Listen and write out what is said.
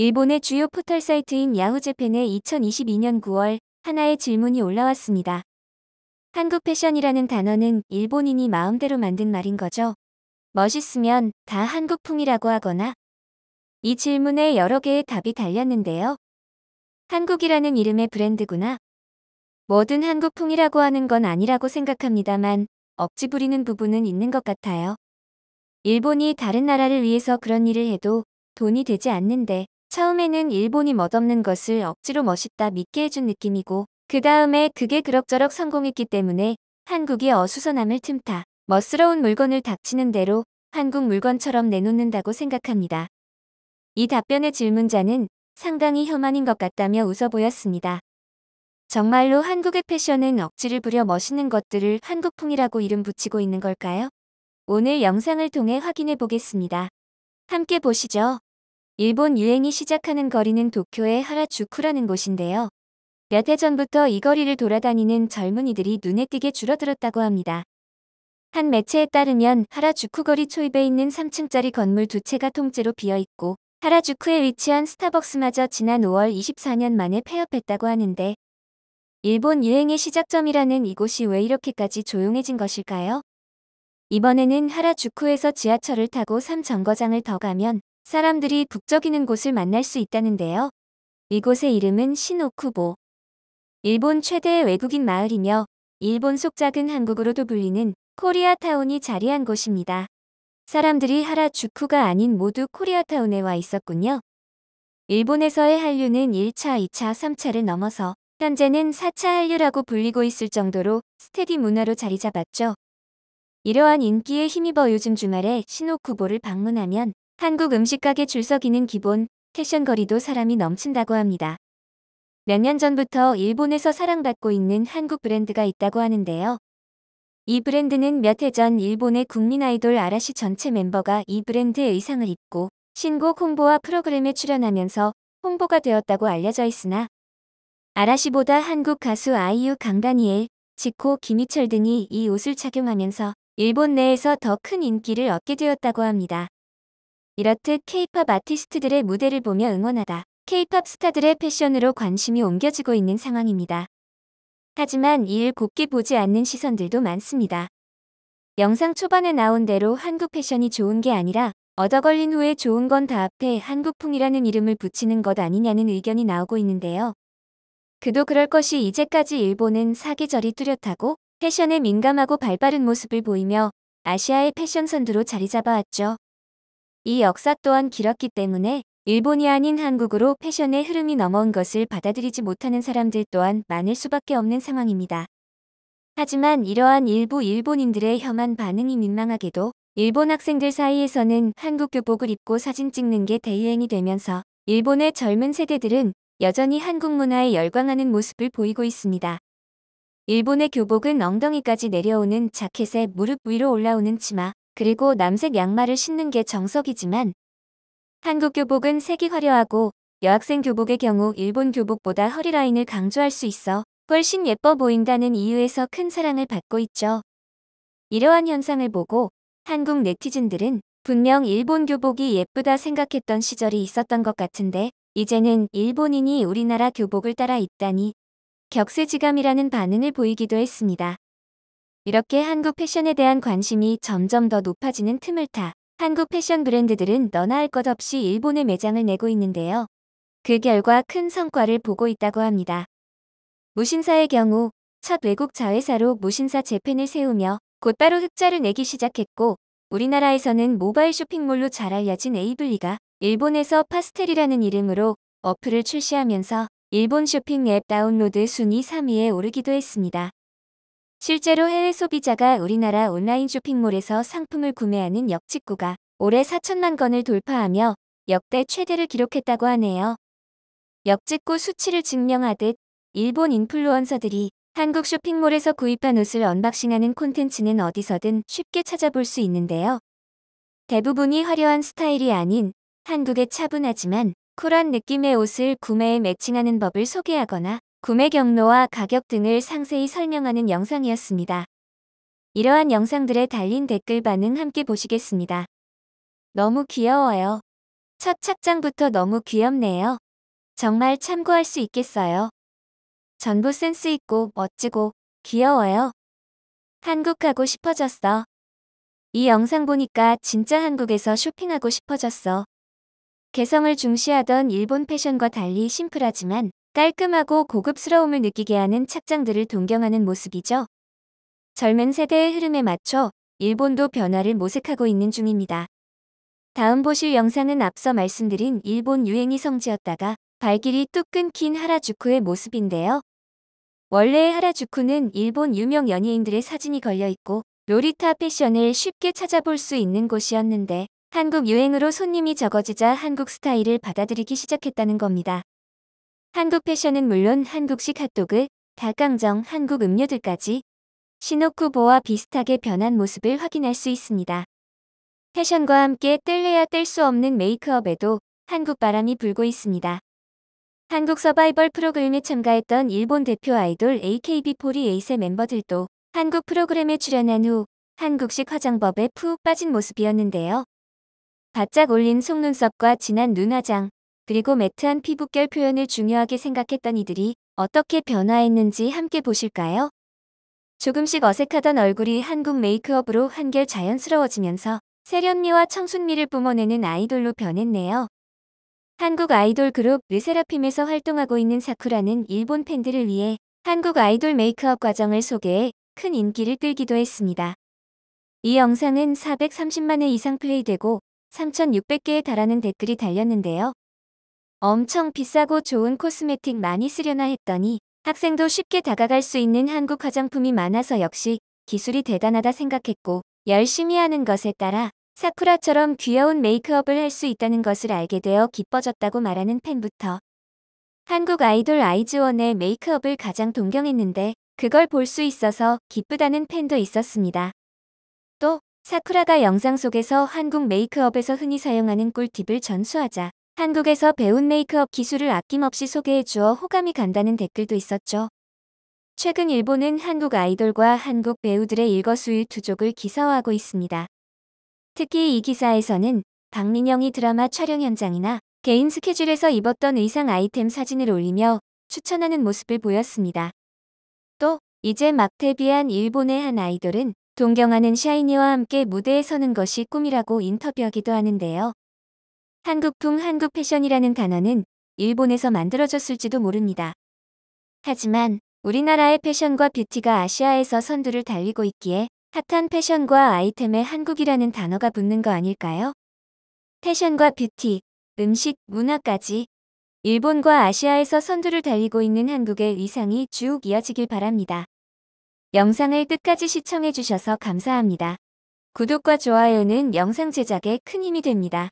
일본의 주요 포털 사이트인 야후재팬에 2022년 9월 하나의 질문이 올라왔습니다. 한국 패션이라는 단어는 일본인이 마음대로 만든 말인 거죠. 멋있으면 다 한국풍이라고 하거나 이 질문에 여러 개의 답이 달렸는데요. 한국이라는 이름의 브랜드구나. 뭐든 한국풍이라고 하는 건 아니라고 생각합니다만 억지 부리는 부분은 있는 것 같아요. 일본이 다른 나라를 위해서 그런 일을 해도 돈이 되지 않는데 처음에는 일본이 멋없는 것을 억지로 멋있다 믿게 해준 느낌이고 그 다음에 그게 그럭저럭 성공했기 때문에 한국이 어수선함을 틈타 멋스러운 물건을 닥치는 대로 한국 물건처럼 내놓는다고 생각합니다. 이 답변의 질문자는 상당히 혐한인 것 같다며 웃어 보였습니다. 정말로 한국의 패션은 억지를 부려 멋있는 것들을 한국풍이라고 이름 붙이고 있는 걸까요? 오늘 영상을 통해 확인해 보겠습니다. 함께 보시죠. 일본 유행이 시작하는 거리는 도쿄의 하라주쿠라는 곳인데요. 몇 해 전부터 이 거리를 돌아다니는 젊은이들이 눈에 띄게 줄어들었다고 합니다. 한 매체에 따르면 하라주쿠 거리 초입에 있는 3층짜리 건물 두 채가 통째로 비어있고 하라주쿠에 위치한 스타벅스마저 지난 5월 24년 만에 폐업했다고 하는데 일본 유행의 시작점이라는 이곳이 왜 이렇게까지 조용해진 것일까요? 이번에는 하라주쿠에서 지하철을 타고 3정거장을 더 가면 사람들이 북적이는 곳을 만날 수 있다는데요. 이곳의 이름은 신오쿠보. 일본 최대의 외국인 마을이며 일본 속 작은 한국으로도 불리는 코리아타운이 자리한 곳입니다. 사람들이 하라주쿠가 아닌 모두 코리아타운에 와 있었군요. 일본에서의 한류는 1차, 2차, 3차를 넘어서 현재는 4차 한류라고 불리고 있을 정도로 스테디 문화로 자리 잡았죠. 이러한 인기에 힘입어 요즘 주말에 신오쿠보를 방문하면 한국 음식가게 줄서기는 기본, 패션 거리도 사람이 넘친다고 합니다. 몇 년 전부터 일본에서 사랑받고 있는 한국 브랜드가 있다고 하는데요. 이 브랜드는 몇 해 전 일본의 국민 아이돌 아라시 전체 멤버가 이 브랜드의 의상을 입고 신곡 홍보와 프로그램에 출연하면서 홍보가 되었다고 알려져 있으나 아라시보다 한국 가수 아이유 강다니엘, 지코 김희철 등이 이 옷을 착용하면서 일본 내에서 더 큰 인기를 얻게 되었다고 합니다. 이렇듯 케이팝 아티스트들의 무대를 보며 응원하다. 케이팝 스타들의 패션으로 관심이 옮겨지고 있는 상황입니다. 하지만 이를 곱게 보지 않는 시선들도 많습니다. 영상 초반에 나온 대로 한국 패션이 좋은 게 아니라 얻어걸린 후에 좋은 건 다 앞에 한국풍이라는 이름을 붙이는 것 아니냐는 의견이 나오고 있는데요. 그도 그럴 것이 이제까지 일본은 사계절이 뚜렷하고 패션에 민감하고 발빠른 모습을 보이며 아시아의 패션 선두로 자리 잡아왔죠. 이 역사 또한 길었기 때문에 일본이 아닌 한국으로 패션의 흐름이 넘어온 것을 받아들이지 못하는 사람들 또한 많을 수밖에 없는 상황입니다. 하지만 이러한 일부 일본인들의 혐한 반응이 민망하게도 일본 학생들 사이에서는 한국 교복을 입고 사진 찍는 게 대유행이 되면서 일본의 젊은 세대들은 여전히 한국 문화에 열광하는 모습을 보이고 있습니다. 일본의 교복은 엉덩이까지 내려오는 자켓에 무릎 위로 올라오는 치마, 그리고 남색 양말을 신는 게 정석이지만 한국 교복은 색이 화려하고 여학생 교복의 경우 일본 교복보다 허리라인을 강조할 수 있어 훨씬 예뻐 보인다는 이유에서 큰 사랑을 받고 있죠. 이러한 현상을 보고 한국 네티즌들은 분명 일본 교복이 예쁘다 생각했던 시절이 있었던 것 같은데 이제는 일본인이 우리나라 교복을 따라 입다니 격세지감이라는 반응을 보이기도 했습니다. 이렇게 한국 패션에 대한 관심이 점점 더 높아지는 틈을 타 한국 패션 브랜드들은 너나 할 것 없이 일본에 매장을 내고 있는데요. 그 결과 큰 성과를 보고 있다고 합니다. 무신사의 경우 첫 외국 자회사로 무신사 재팬을 세우며 곧바로 흑자를 내기 시작했고 우리나라에서는 모바일 쇼핑몰로 잘 알려진 에이블리가 일본에서 파스텔이라는 이름으로 어플을 출시하면서 일본 쇼핑 앱 다운로드 순위 3위에 오르기도 했습니다. 실제로 해외 소비자가 우리나라 온라인 쇼핑몰에서 상품을 구매하는 역직구가 올해 4천만 건을 돌파하며 역대 최대를 기록했다고 하네요. 역직구 수치를 증명하듯 일본 인플루언서들이 한국 쇼핑몰에서 구입한 옷을 언박싱하는 콘텐츠는 어디서든 쉽게 찾아볼 수 있는데요. 대부분이 화려한 스타일이 아닌 한국의 차분하지만 쿨한 느낌의 옷을 구매에 매칭하는 법을 소개하거나 구매 경로와 가격 등을 상세히 설명하는 영상이었습니다. 이러한 영상들의 달린 댓글 반응 함께 보시겠습니다. 너무 귀여워요. 첫 착장부터 너무 귀엽네요. 정말 참고할 수 있겠어요. 전부 센스 있고 멋지고 귀여워요. 한국 가고 싶어졌어. 이 영상 보니까 진짜 한국에서 쇼핑하고 싶어졌어. 개성을 중시하던 일본 패션과 달리 심플하지만 깔끔하고 고급스러움을 느끼게 하는 착장들을 동경하는 모습이죠. 젊은 세대의 흐름에 맞춰 일본도 변화를 모색하고 있는 중입니다. 다음 보실 영상은 앞서 말씀드린 일본 유행이 성지였다가 발길이 뚝 끊긴 하라주쿠의 모습인데요. 원래의 하라주쿠는 일본 유명 연예인들의 사진이 걸려있고 로리타 패션을 쉽게 찾아볼 수 있는 곳이었는데 한국 유행으로 손님이 적어지자 한국 스타일을 받아들이기 시작했다는 겁니다. 한국 패션은 물론 한국식 핫도그, 닭강정, 한국 음료들까지 시노쿠보와 비슷하게 변한 모습을 확인할 수 있습니다. 패션과 함께 뗄래야 뗄 수 없는 메이크업에도 한국 바람이 불고 있습니다. 한국 서바이벌 프로그램에 참가했던 일본 대표 아이돌 AKB48의 멤버들도 한국 프로그램에 출연한 후 한국식 화장법에 푹 빠진 모습이었는데요. 바짝 올린 속눈썹과 진한 눈화장, 그리고 매트한 피부결 표현을 중요하게 생각했던 이들이 어떻게 변화했는지 함께 보실까요? 조금씩 어색하던 얼굴이 한국 메이크업으로 한결 자연스러워지면서 세련미와 청순미를 뿜어내는 아이돌로 변했네요. 한국 아이돌 그룹 르세라핌에서 활동하고 있는 사쿠라는 일본 팬들을 위해 한국 아이돌 메이크업 과정을 소개해 큰 인기를 끌기도 했습니다. 이 영상은 430만회 이상 플레이되고 3,600개에 달하는 댓글이 달렸는데요. 엄청 비싸고 좋은 코스메틱 많이 쓰려나 했더니 학생도 쉽게 다가갈 수 있는 한국 화장품이 많아서 역시 기술이 대단하다 생각했고 열심히 하는 것에 따라 사쿠라처럼 귀여운 메이크업을 할 수 있다는 것을 알게 되어 기뻐졌다고 말하는 팬부터 한국 아이돌 아이즈원의 메이크업을 가장 동경했는데 그걸 볼 수 있어서 기쁘다는 팬도 있었습니다. 또 사쿠라가 영상 속에서 한국 메이크업에서 흔히 사용하는 꿀팁을 전수하자 한국에서 배운 메이크업 기술을 아낌없이 소개해 주어 호감이 간다는 댓글도 있었죠. 최근 일본은 한국 아이돌과 한국 배우들의 일거수일투족을 기사화하고 있습니다. 특히 이 기사에서는 박민영이 드라마 촬영 현장이나 개인 스케줄에서 입었던 의상 아이템 사진을 올리며 추천하는 모습을 보였습니다. 또 이제 막 데뷔한 일본의 한 아이돌은 동경하는 샤이니와 함께 무대에 서는 것이 꿈이라고 인터뷰하기도 하는데요. 한국풍 한국 패션이라는 단어는 일본에서 만들어졌을지도 모릅니다. 하지만 우리나라의 패션과 뷰티가 아시아에서 선두를 달리고 있기에 핫한 패션과 아이템에 한국이라는 단어가 붙는 거 아닐까요? 패션과 뷰티, 음식, 문화까지 일본과 아시아에서 선두를 달리고 있는 한국의 위상이 쭉 이어지길 바랍니다. 영상을 끝까지 시청해주셔서 감사합니다. 구독과 좋아요는 영상 제작에 큰 힘이 됩니다.